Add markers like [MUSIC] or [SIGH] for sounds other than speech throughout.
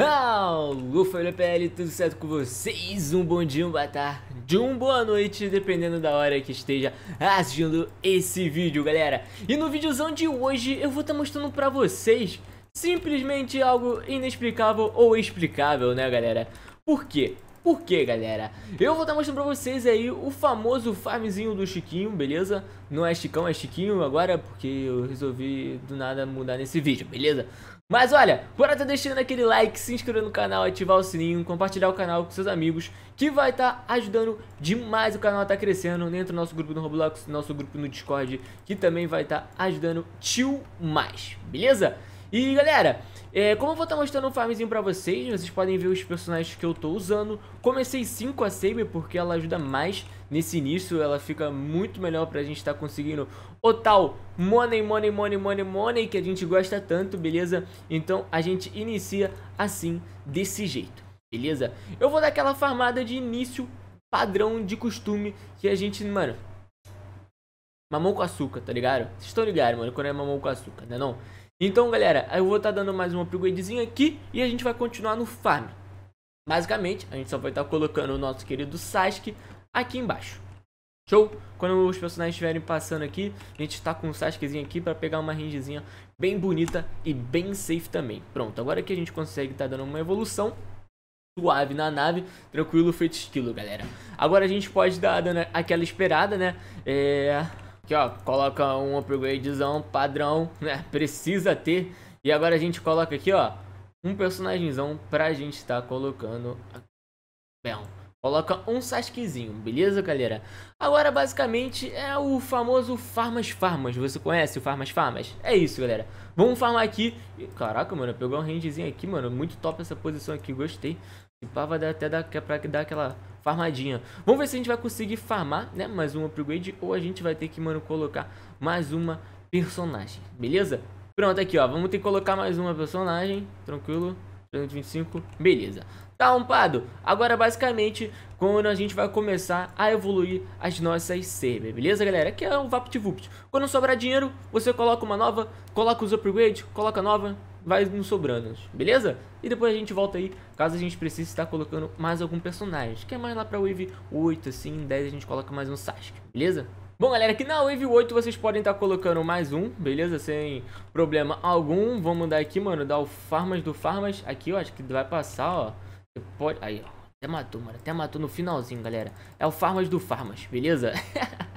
Alô, família PL, tudo certo com vocês? Um bom dia, um boa tarde, um boa noite, dependendo da hora que esteja assistindo esse vídeo, galera. E no videozão de hoje eu vou estar tá mostrando pra vocês simplesmente algo inexplicável ou explicável, né, galera? Por quê? Por quê, galera? Eu vou estar mostrando pra vocês aí o famoso farmzinho do Chiquinho, beleza? Não é Chicão, é Chiquinho agora, porque eu resolvi do nada mudar nesse vídeo, beleza? Mas olha, bora tá deixando aquele like, se inscrever no canal, ativar o sininho, compartilhar o canal com seus amigos, que vai estar tá ajudando demais o canal a tá crescendo, dentro né? do nosso grupo no Roblox, nosso grupo no Discord, que também vai estar tá ajudando tio mais, beleza? E galera, é, como eu vou estar tá mostrando um farmzinho pra vocês, vocês podem ver os personagens que eu tô usando. Comecei 5 a Saber porque ela ajuda mais nesse início, ela fica muito melhor pra gente estar tá conseguindo o tal money, money, money, money, money que a gente gosta tanto, beleza? Então a gente inicia assim, desse jeito, beleza? Eu vou dar aquela farmada de início padrão de costume que a gente, mano... Mamão com açúcar, tá ligado? Vocês estão ligados, mano, quando é mamão com açúcar, né não? É não? Então, galera, eu vou estar tá dando mais uma upgradezinho aqui e a gente vai continuar no farm. Basicamente, a gente só vai estar tá colocando o nosso querido Sasuke aqui embaixo. Show? Quando os personagens estiverem passando aqui, a gente está com o Sasukezinho aqui para pegar uma rangezinha bem bonita e bem safe também. Pronto, agora que a gente consegue estar tá dando uma evolução suave na nave, tranquilo, feito esquilo, galera. Agora a gente pode dar dando aquela esperada, né? É... Aqui, ó, coloca um upgradezão padrão, [LAUGHS] né? Precisa ter. E agora a gente coloca aqui, ó, um personagemzão pra gente estar tá colocando aqui. Bem, Coloca um sasquezinho beleza, galera? Agora, basicamente, é o famoso Farmas Farmas. Você conhece o Farmas Farmas? É isso, galera. Vamos farmar aqui. Caraca, mano, pegou um rangezinho aqui, mano. Muito top essa posição aqui, gostei. E pá, vai até dar, é pra dar aquela farmadinha. Vamos ver se a gente vai conseguir farmar, né? Mais um upgrade ou a gente vai ter que, mano, colocar mais uma personagem, beleza? Pronto, aqui, ó. Vamos ter que colocar mais uma personagem, tranquilo. 325, beleza. Tá umpado? Agora, basicamente, quando a gente vai começar a evoluir as nossas servers, beleza, galera? Que é o VaptVupt. Quando sobrar dinheiro, você coloca uma nova, coloca os upgrades, coloca nova, vai nos sobrando, beleza? E depois a gente volta aí, caso a gente precise estar colocando mais algum personagem, que é mais lá pra Wave 8, assim, 10 a gente coloca mais um Sasuke, beleza? Bom, galera, aqui na Wave 8 vocês podem estar colocando mais um, beleza? Sem problema algum. Vamos mandar aqui, mano, dar o Farmas do Farmas. Aqui, eu acho que vai passar, ó. Você pode... Aí, ó. Até matou, mano. Até matou no finalzinho, galera. É o Farmas do Farmas, beleza? [LAUGHS]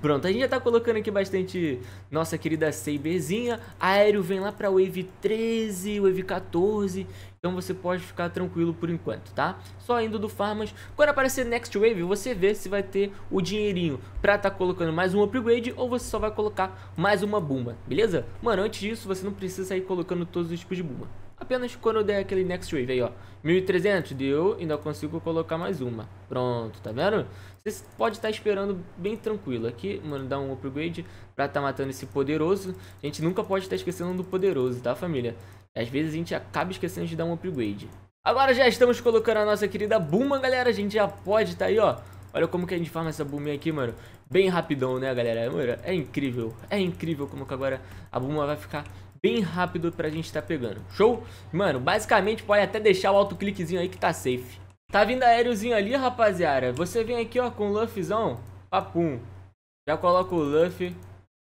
Pronto, a gente já tá colocando aqui bastante nossa querida Saberzinha. Aéreo vem lá pra Wave 13, Wave 14. Então você pode ficar tranquilo por enquanto, tá? Só indo do Farmas. Quando aparecer Next Wave, você vê se vai ter o dinheirinho pra tá colocando mais um upgrade ou você só vai colocar mais uma bomba, beleza? Mano, antes disso, você não precisa sair colocando todos os tipos de bomba. Apenas quando der aquele next wave aí, ó. 1300 deu, ainda consigo colocar mais uma. Pronto, tá vendo? Você pode estar tá esperando bem tranquilo. Aqui, mano, um upgrade pra tá matando esse poderoso. A gente nunca pode estar tá esquecendo do poderoso, tá, família? Às vezes a gente acaba esquecendo de dar um upgrade. Agora já estamos colocando a nossa querida Buma, galera. A gente já pode estar tá aí, ó. Olha como que a gente farma essa Buma aqui, mano. Bem rapidão, né, galera? Mano, é incrível. É incrível como que agora a Buma vai ficar bem rápido pra gente tá pegando. Show? Mano, basicamente pode até deixar o autocliquezinho aí que tá safe. Tá vindo aéreozinho ali, rapaziada. Você vem aqui, ó, com o Luffyzão. Papum. Já coloca o Luffy.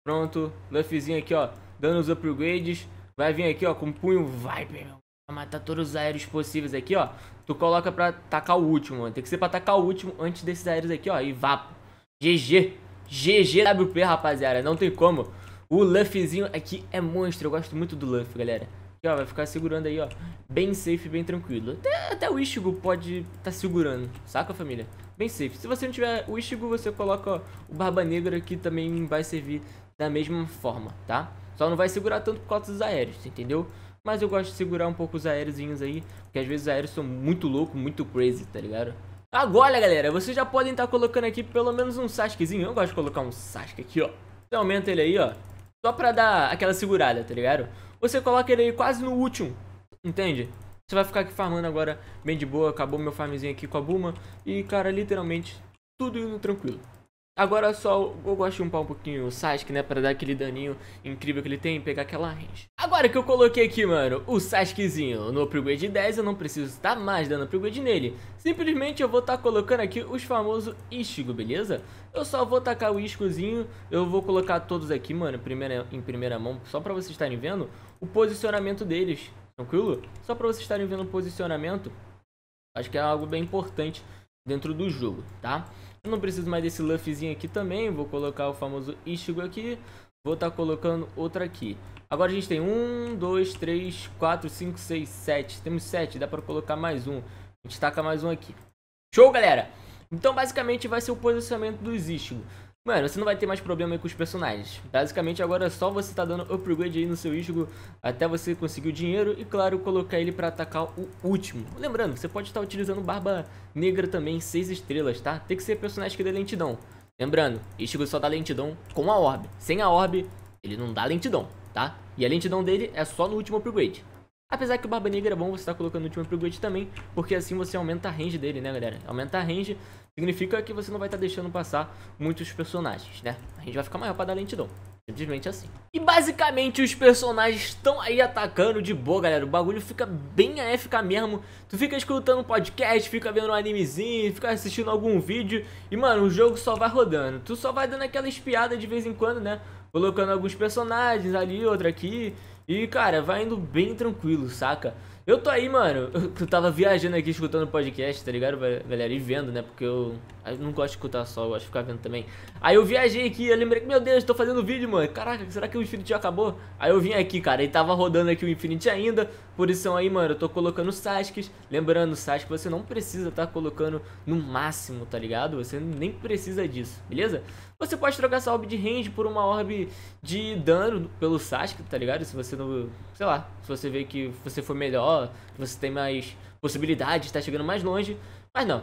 Pronto. Luffyzinho aqui, ó. Dando os upgrades. Vai vir aqui, ó, com o punho. Vai, meu. matar todos os aéreos possíveis aqui, ó. Tu coloca pra tacar o último, mano. Tem que ser pra tacar o último antes desses aéreos aqui, ó. E vapo. GG. GG WP rapaziada. Não tem como. O Luffyzinho aqui é monstro, eu gosto muito do Luffy, galera. Aqui, ó, vai ficar segurando aí, ó, bem safe, bem tranquilo. Até, até o Ishigo pode tá segurando, saca, família? Bem safe. Se você não tiver o Ishigo, você coloca ó, o Barba Negra, aqui também vai servir da mesma forma, tá? Só não vai segurar tanto por causa dos aéreos, entendeu? Mas eu gosto de segurar um pouco os aéreozinhos aí, porque às vezes os aéreos são muito loucos, muito crazy, tá ligado? Agora, galera, vocês já podem estar tá colocando aqui pelo menos um Sasukezinho. Eu gosto de colocar um Sasuke aqui, ó. Você aumenta ele aí, ó. Só pra dar aquela segurada, tá ligado? Você coloca ele aí quase no último, entende? Você vai ficar aqui farmando agora bem de boa, acabou meu farmzinho aqui com a Buma. E, cara, literalmente, tudo indo tranquilo. Agora só eu gosto de umpar um pouquinho o Sasuke, né? Pra dar aquele daninho incrível que ele tem e pegar aquela range. Agora que eu coloquei aqui, mano, o Sasukezinho no upgrade 10, eu não preciso estar mais dando upgrade nele. Simplesmente eu vou estar tá colocando aqui os famosos Ichigo, beleza? Eu só vou tacar o Ichigozinho, eu vou colocar todos aqui, mano, primeira, em primeira mão, só pra vocês estarem vendo o posicionamento deles, tranquilo? Só pra vocês estarem vendo o posicionamento, acho que é algo bem importante dentro do jogo, Tá? Eu não preciso mais desse Luffyzinho aqui também, vou colocar o famoso Ichigo aqui. Vou estar tá colocando outra aqui. Agora a gente tem 1, 2, 3, 4, 5, 6, 7. Temos 7, dá pra colocar mais um. A gente taca mais um aqui. Show, galera! Então, basicamente, vai ser o posicionamento dos Ichigo mano, você não vai ter mais problema aí com os personagens. Basicamente, agora é só você tá dando upgrade aí no seu Isgo até você conseguir o dinheiro e, claro, colocar ele pra atacar o último. Lembrando, você pode estar tá utilizando Barba Negra também, 6 estrelas, tá? Tem que ser personagem que dê lentidão. Lembrando, Isgo só dá lentidão com a orb. Sem a orb, ele não dá lentidão, tá? E a lentidão dele é só no último upgrade. Apesar que o Barba Negra é bom você estar tá colocando o último upgrade também, porque assim você aumenta a range dele, né, galera? Aumentar a range significa que você não vai estar tá deixando passar muitos personagens, né? A gente vai ficar maior para dar lentidão. Simplesmente assim. E basicamente os personagens estão aí atacando de boa, galera. O bagulho fica bem AFK mesmo. Tu fica escutando podcast, fica vendo um animezinho, fica assistindo algum vídeo. E, mano, o jogo só vai rodando. Tu só vai dando aquela espiada de vez em quando, né? Colocando alguns personagens ali, outro aqui. E, cara, vai indo bem tranquilo, saca? Eu tô aí, mano. Eu tava viajando aqui escutando podcast, tá ligado, galera? E vendo, né? Porque eu, eu não gosto de escutar só, eu gosto de ficar vendo também. Aí eu viajei aqui, eu lembrei que, meu Deus, tô fazendo vídeo, mano. Caraca, será que o Infinity acabou? Aí eu vim aqui, cara, e tava rodando aqui o Infinity ainda. Por isso aí, mano, eu tô colocando Sasuke. Lembrando, Sasuke, você não precisa tá colocando no máximo, tá ligado? Você nem precisa disso, beleza? Você pode trocar essa orb de range por uma orb de dano pelo Sasuke, tá ligado? Se você não. Sei lá, se você vê que você foi melhor melhor, você tem mais possibilidades, está chegando mais longe. Mas não.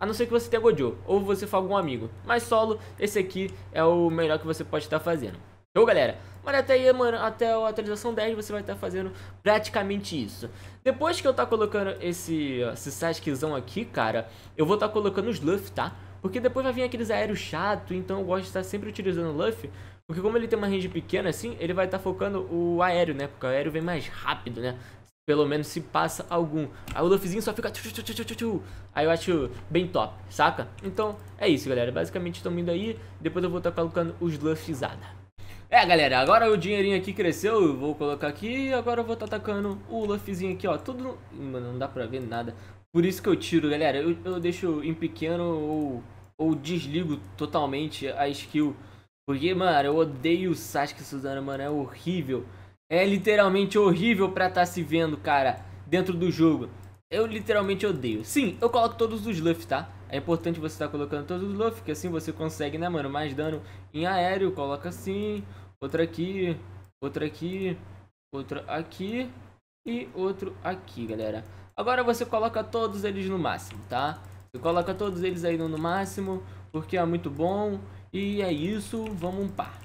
A não ser que você tenha Gojo, ou você for algum amigo. Mas solo, esse aqui é o melhor que você pode estar tá fazendo. Então, galera, mas até aí, mano, até a atualização 10 você vai estar tá fazendo praticamente isso. Depois que eu estar tá colocando esse, esse Saskizão aqui, cara, eu vou estar tá colocando os Luffy, tá? Porque depois vai vir aqueles aéreos chato, então eu gosto de estar tá sempre utilizando o Luffy. Porque como ele tem uma range pequena assim, ele vai estar focando o aéreo, né? Porque o aéreo vem mais rápido, né? pelo menos se passa algum. Aí o Luffyzinho só fica... Tchu, tchu, tchu, aí eu acho bem top, saca? Então, é isso, galera. Basicamente, estamos indo aí. Depois eu vou estar tá colocando os Luffyzada. É, galera, agora o dinheirinho aqui cresceu, eu vou colocar aqui agora eu vou estar tá atacando o Luffyzinho aqui, ó. Tudo... Mano, não dá pra ver nada. Por isso que eu tiro, galera. Eu, eu deixo em pequeno ou, ou desligo totalmente a skill. Porque, mano, eu odeio o Sasuke Suzano, mano. É horrível é literalmente horrível pra estar tá se vendo, cara, dentro do jogo. Eu literalmente odeio. Sim, eu coloco todos os Luffy, tá? É importante você estar tá colocando todos os Luffy, que assim você consegue, né, mano, mais dano em aéreo. Coloca assim, outra aqui, outra aqui, outra aqui e outro aqui, galera. Agora você coloca todos eles no máximo, tá? Você coloca todos eles aí no máximo, porque é muito bom. E é isso, vamos um par.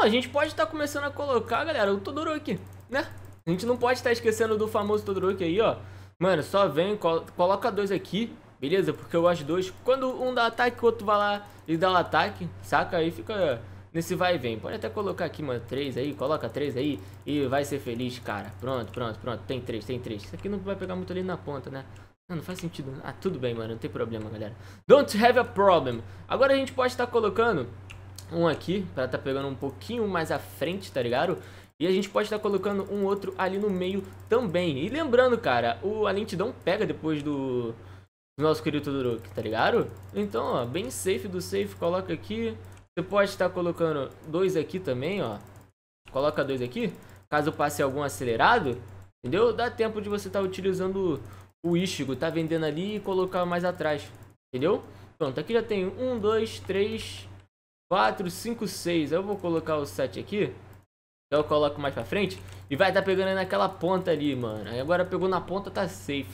Bom, a gente pode estar tá começando a colocar, galera, o Todoroki, né? A gente não pode estar tá esquecendo do famoso Todoroki aí, ó. Mano, só vem, coloca dois aqui, beleza? Porque eu gosto de dois. Quando um dá ataque, o outro vai lá e dá o ataque, saca? Aí fica nesse vai e vem. Pode até colocar aqui, mano, três aí, coloca três aí e vai ser feliz, cara. Pronto, pronto, pronto. Tem três, tem três. Isso aqui não vai pegar muito ali na ponta, né? Não, não faz sentido. Ah, tudo bem, mano. Não tem problema, galera. Don't have a problem. Agora a gente pode estar tá colocando um aqui para tá pegando um pouquinho mais à frente, tá ligado? E a gente pode estar tá colocando um outro ali no meio também. E lembrando, cara, o, a lentidão pega depois do, do nosso querido Todoroki, tá ligado? Então, ó, bem safe do safe, coloca aqui. Você pode estar tá colocando dois aqui também, ó. Coloca dois aqui, caso passe algum acelerado, entendeu? Dá tempo de você estar tá utilizando o Ishigo, tá vendendo ali e colocar mais atrás, entendeu? Pronto, aqui já tem um, dois, três, 4, 5, 6. Eu vou colocar o 7 aqui. Então eu coloco mais pra frente. E vai tá pegando naquela ponta ali, mano. Aí agora pegou na ponta, tá safe.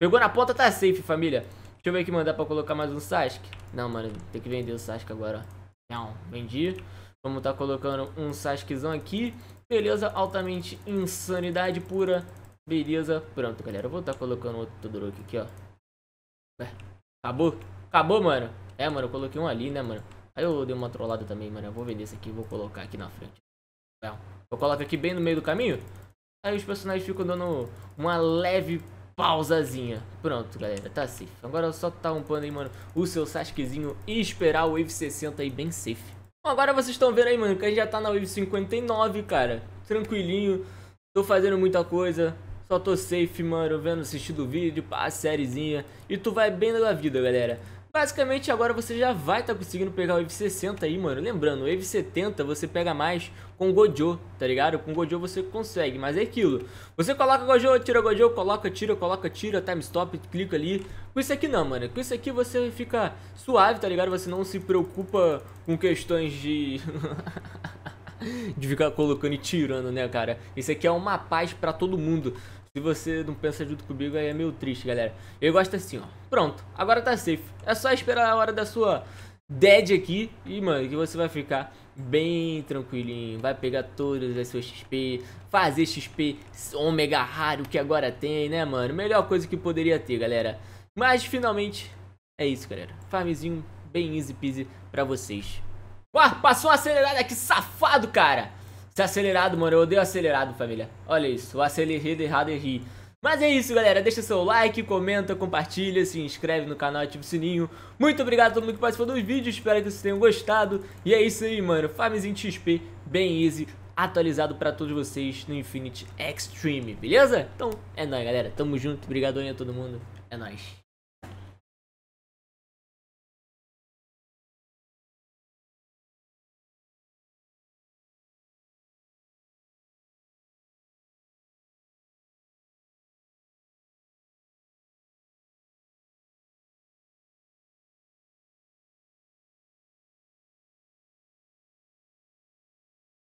Pegou na ponta, tá safe, família. Deixa eu ver aqui, mandar pra colocar mais um Sasuke. Não, mano, tem que vender o Sasuke agora. Não, vendi. Vamos tá colocando um Sasukezão aqui. Beleza, altamente insanidade pura. Beleza, pronto, galera. Eu vou tá colocando outro Todoroki aqui, ó. Acabou. Acabou, mano. É, mano, eu coloquei um ali, né, mano. Aí eu dei uma trollada também, mano. Eu vou vender esse aqui vou colocar aqui na frente. Eu coloco aqui bem no meio do caminho. Aí os personagens ficam dando uma leve pausazinha. Pronto, galera. Tá safe. Agora é só tá umpando aí, mano, o seu Sasukezinho e esperar o Wave 60 aí bem safe. agora vocês estão vendo aí, mano, que a gente já tá na Wave 59, cara. Tranquilinho. Tô fazendo muita coisa. Só tô safe, mano, vendo, assistindo o vídeo, pá, sériezinha. E tu vai bem da vida, galera. Basicamente agora você já vai estar tá conseguindo pegar o Wave 60 aí, mano. Lembrando, o Wave 70 você pega mais com Gojo, tá ligado? Com Gojo você consegue, mas é aquilo. Você coloca Gojo, tira Gojo, coloca, tira, coloca, tira, time stop, clica ali. Com isso aqui não, mano. Com isso aqui você fica suave, tá ligado? Você não se preocupa com questões de... [LAUGHS] de ficar colocando e tirando, né, cara? Isso aqui é uma paz pra todo mundo. Se você não pensa junto comigo, aí é meio triste, galera. Eu gosto assim, ó. Pronto, agora tá safe. É só esperar a hora da sua dead aqui e, mano, que você vai ficar bem tranquilinho. Vai pegar todas as suas XP, fazer XP ômega raro que agora tem, né, mano? Melhor coisa que poderia ter, galera. Mas, finalmente, é isso, galera. Farmzinho bem easy peasy pra vocês. Uau, passou uma acelerada aqui, safado, cara! Se tá acelerado, mano. Eu odeio acelerado, família. Olha isso. O acelerado errado errado ri. Mas é isso, galera. Deixa seu like, comenta, compartilha, se inscreve no canal, ativa o sininho. Muito obrigado a todo mundo que participou dos vídeos. Espero que vocês tenham gostado. E é isso aí, mano. Farmzinho XP, bem easy, atualizado pra todos vocês no Infinity Extreme, beleza? Então, é nóis, galera. Tamo junto. Obrigadão a todo mundo. É nóis.